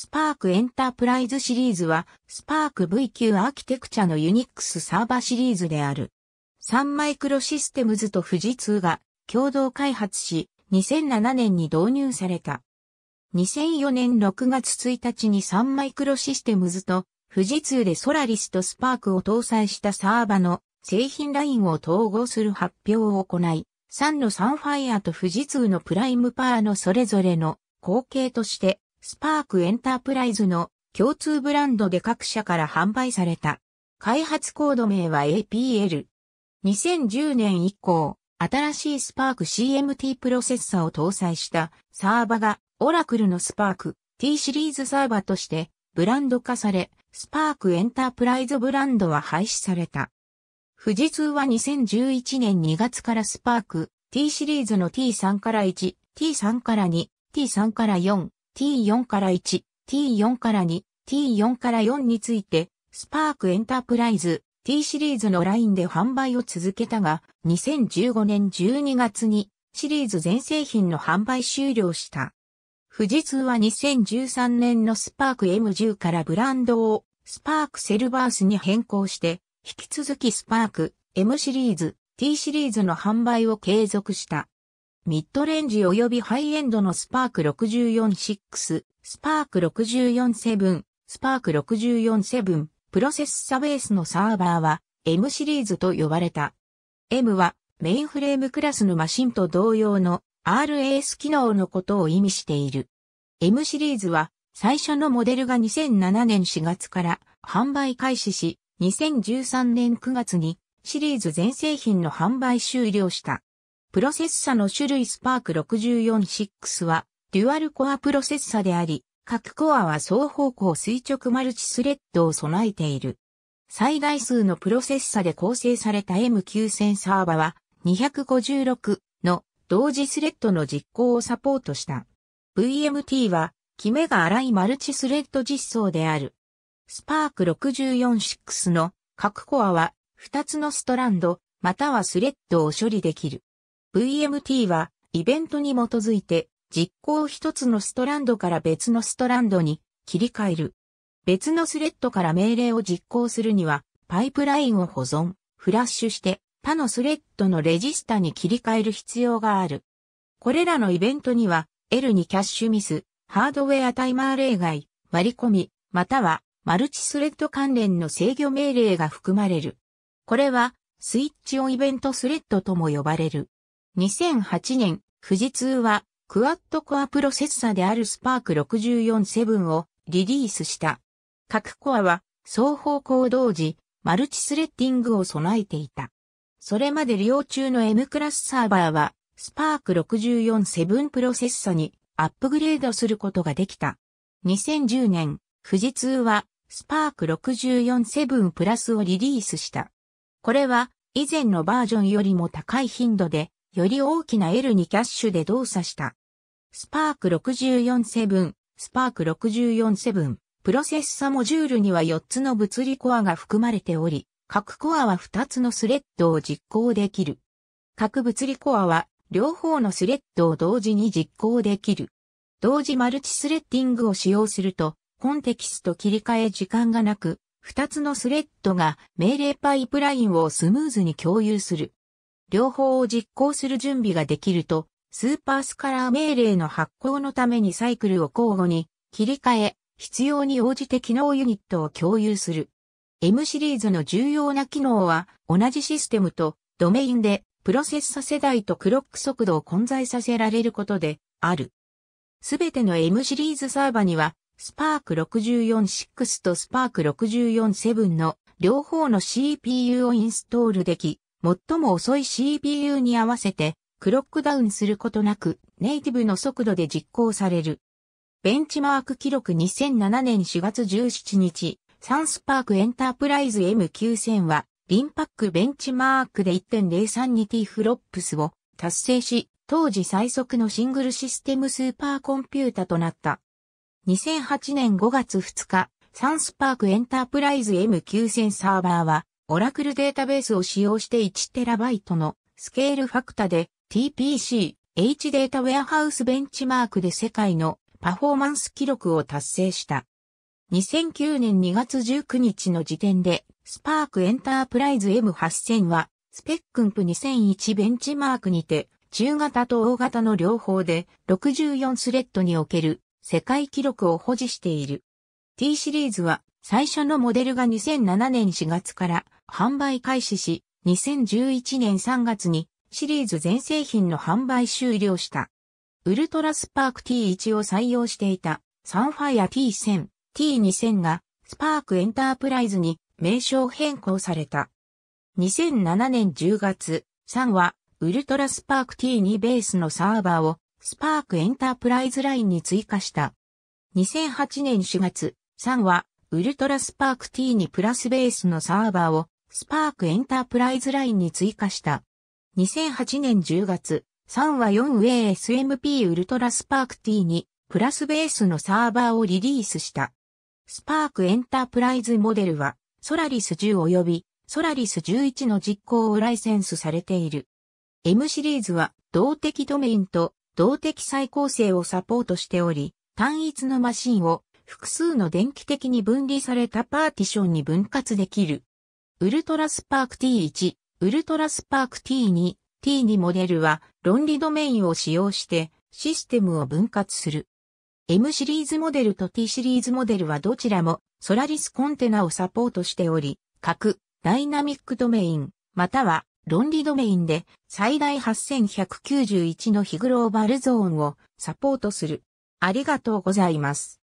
スパークエンタープライズシリーズは、スパーク VQ アーキテクチャのユニックスサーバーシリーズである。サンマイクロシステムズと富士通が共同開発し、2007年に導入された。2004年6月1日にサンマイクロシステムズと富士通でソラリスとスパークを搭載したサーバの製品ラインを統合する発表を行い、サンのサンファイアと富士通のプライムパーのそれぞれの後継としてスパークエンタープライズの共通ブランドで各社から販売された。開発コード名は APL。2010年以降、新しいスパーク CMT プロセッサを搭載したサーバがオラクルのスパーク T シリーズサーバとしてブランド化され、スパークエンタープライズブランドは廃止された。富士通は2011年2月からスパーク T シリーズの T3 から1、T3 から2、T3 から4、T4 から1、T4 から2、T4 から4について、スパークエンタープライズ T シリーズのラインで販売を続けたが、2015年12月にシリーズ全製品の販売終了した。富士通は2013年のスパーク M10 からブランドをスパークセルバースに変更して、引き続きスパーク M シリーズ T シリーズの販売を継続した。ミッドレンジ及びハイエンドのスパーク646、スパーク647、スパーク647、プロセッサベースのサーバーは M シリーズと呼ばれた。M はメインフレームクラスのマシンと同様の RAS 機能のことを意味している。M シリーズは最初のモデルが2007年4月から販売開始し、2013年9月にシリーズ全製品の販売終了した。プロセッサの種類スパーク64-6は、デュアルコアプロセッサであり、各コアは双方向垂直マルチスレッドを備えている。最大数のプロセッサで構成された M9000 サーバは、256の同時スレッドの実行をサポートした。VMT は、キメが荒いマルチスレッド実装である。スパーク646の各コアは2つのストランドまたはスレッドを処理できる。VMT は、イベントに基づいて、実行一つのストランドから別のストランドに切り替える。別のスレッドから命令を実行するには、パイプラインを保存、フラッシュして、他のスレッドのレジスタに切り替える必要がある。これらのイベントには、L にキャッシュミス、ハードウェアタイマー例外、割り込み、または、マルチスレッド関連の制御命令が含まれる。これは、スイッチオンイベントスレッドとも呼ばれる。2008年、富士通は、クワッドコアプロセッサであるスパーク647をリリースした。各コアは、双方向同時、マルチスレッディングを備えていた。それまで利用中の M クラスサーバーは、スパーク647プロセッサにアップグレードすることができた。2010年、富士通は、スパーク647プラスをリリースした。これは、以前のバージョンよりも高い頻度で、より大きな L にキャッシュで動作した。スパーク647、スパーク647、プロセッサモジュールには4つの物理コアが含まれており、各コアは2つのスレッドを実行できる。各物理コアは両方のスレッドを同時に実行できる。同時マルチスレッディングを使用すると、コンテキスト切り替え時間がなく、2つのスレッドが命令パイプラインをスムーズに共有する。両方を実行する準備ができると、スーパースカラー命令の発行のためにサイクルを交互に切り替え、必要に応じて機能ユニットを共有する。M シリーズの重要な機能は、同じシステムとドメインでプロセッサ世代とクロック速度を混在させられることである。すべての M シリーズサーバには、スパーク646とスパーク647の両方の CPU をインストールでき、最も遅い CPU に合わせてクロックダウンすることなくネイティブの速度で実行される。ベンチマーク記録2007年4月17日、サンスパークエンタープライズ M9000 はリンパックベンチマークで 1.032T フロップスを達成し、当時最速のシングルシステムスーパーコンピュータとなった。2008年5月2日、サンスパークエンタープライズ M9000 サーバーはオラクルデータベースを使用して 1TB のスケールファクタで TPC、H データウェアハウスベンチマークで世界のパフォーマンス記録を達成した。2009年2月19日の時点で、スパークエンタープライズ M8000 は、スペックンプ2001ベンチマークにて、中型と大型の両方で64スレッドにおける世界記録を保持している。T シリーズは最初のモデルが2007年4月から販売開始し、2011年3月にシリーズ全製品の販売終了した。ウルトラスパーク T1 を採用していたサンファイア T1000、T2000 がスパークエンタープライズに名称変更された。2007年10月、3はウルトラスパーク T2 ベースのサーバーをスパークエンタープライズラインに追加した。2008年4月、3はウルトラスパーク T2 プラスベースのサーバーをスパークエンタープライズラインに追加した。2008年10月、3話 4ASMP ウルトラスパーク T にプラスベースのサーバーをリリースした。スパークエンタープライズモデルは、ソラリス10及びソラリス11の実行をライセンスされている。M シリーズは動的ドメインと動的再構成をサポートしており、単一のマシンを複数の電気的に分離されたパーティションに分割できる。ウルトラスパーク T1、ウルトラスパーク T2、T2 モデルは論理ドメインを使用してシステムを分割する。M シリーズモデルと T シリーズモデルはどちらもソラリスコンテナをサポートしており、各ダイナミックドメイン、または論理ドメインで最大8191の非グローバルゾーンをサポートする。ありがとうございます。